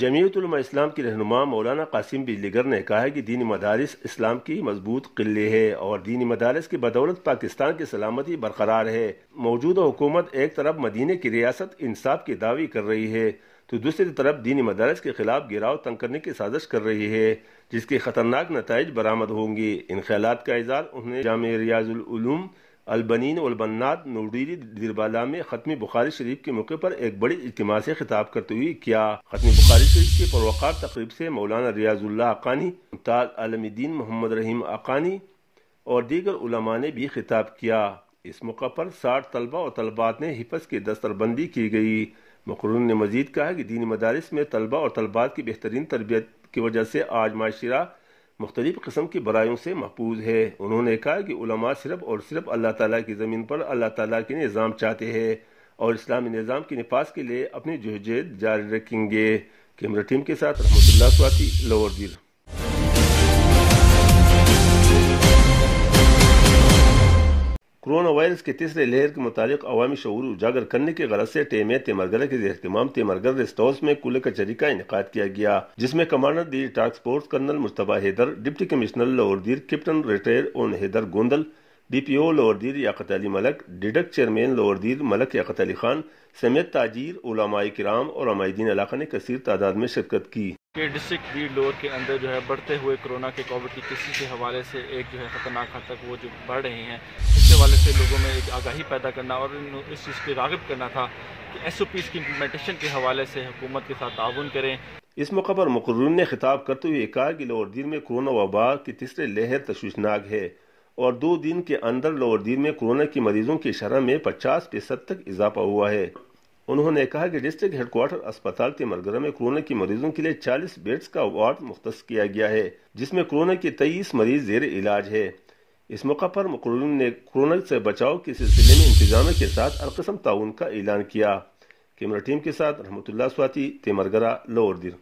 जमीयतलम इस्लाम की रहनुमा मौलाना कासिम बिजलीगर ने कहा है कि दीनी मदारस इस्लाम की मजबूत किले है और दीनी मदारस की बदौलत पाकिस्तान की सलामती बरकरार है मौजूदा हुकूमत एक तरफ मदीने की रियासत इंसाफ की दावी कर रही है तो दूसरी तरफ दीनी मदारस के खिलाफ गिराव तंग करने की साजिश कर रही है जिसके खतरनाक नतज बरामद होंगी इन ख्याल का इजहार उन्हें जाम रियाजुलूम अलबनीन अलबन्नात नूडीरी दिरबाला में खत्मी बुखारी शरीफ के मौके पर एक बड़ी इज्तम से खिताब करते हुए किया खत्मी बुखारी शरीफ के परवकार तकरीब से मौलाना रियाजुल्ला अकानी मुमताज आलमद्दीन मोहम्मद रहीम अकानी और दीगर उलमा ने भी खिताब किया इस मौका पर साठ तलबा और तलबात ने हिफज की दस्तरबंदी की गई मकरून ने मजीद कहा कि दीनी मदारस में तलबा और तलबात की बेहतरीन तरबियत की वजह से आज माशरा मुख्तलिफ किस्म की बराइयों से महफूज है उन्होंने कहा कि उलमा सिर्फ और सिर्फ अल्लाह ताला की ज़मीन पर अल्लाह ताला के निज़ाम चाहते हैं और इस्लामी निज़ाम के नफाज के लिए अपनी जहजहद जारी रखेंगे कैमरा टीम के साथ रहमतुल्ला स्वाति लाहौर वायरस के तीसरे लहर के मुताबिक अवामी शूर उजागर करने की गरज से टेमे तेमरगर के अहतमाम तेमरगर रेस्ट हाउस में कुल कचहरी का इनका किया गया जिसमे commander the task force colonel Mushtaba Haider deputy commissioner Dir captain retired Aun Haider Gondal D P O Dir Yaqat Ali Malik डिडक चेयरमैन दीर मलक याकत अली खान समेत ताजीर ओलामाई कराम और अमायदीन इलाका ने कसर तादाद में शिरकत की के डिस्ट्रिक्ट वीडलोर के अंदर जो है बढ़ते हुए कोरोना के कोविड की किसी के हवाले से एक जो है ख़तरनाक हद तक वो जो बढ़ रहे हैं इसके हवाले से लोगों में एक आगाही पैदा करना और इस चीज़ पर रागब करना था कि एस ओ पीज़ की इम्प्लीमेंटेशन के हवाले से हुकूमत के साथ ताउन करें इस मौके पर मुकर्रून ने खिताब करते हुए कहा कि लोअर दिन में कोरोना वबा की तीसरे लहर तशवीशनाक है और दो दिन के अंदर लोअर दिन में कोरोना के मरीजों की शरह में पचास फीसद तक इजाफा हुआ है उन्होंने कहा कि डिस्ट्रिक्ट हेडक्वार्टर अस्पताल तिमरगरा में कोरोना के मरीजों के लिए 40 बेड्स का वार्ड मुख्त किया गया है जिसमें कोरोना के तेईस मरीज जेर इलाज है इस मौका पर मुकर्रम ने कोरोना से बचाव के सिलसिले में इंतजाम के साथ अलकसम ताउन का ऐलान किया कैमरा टीम के साथ रहमतुल्ला स्वाति तेमरगरा लोअर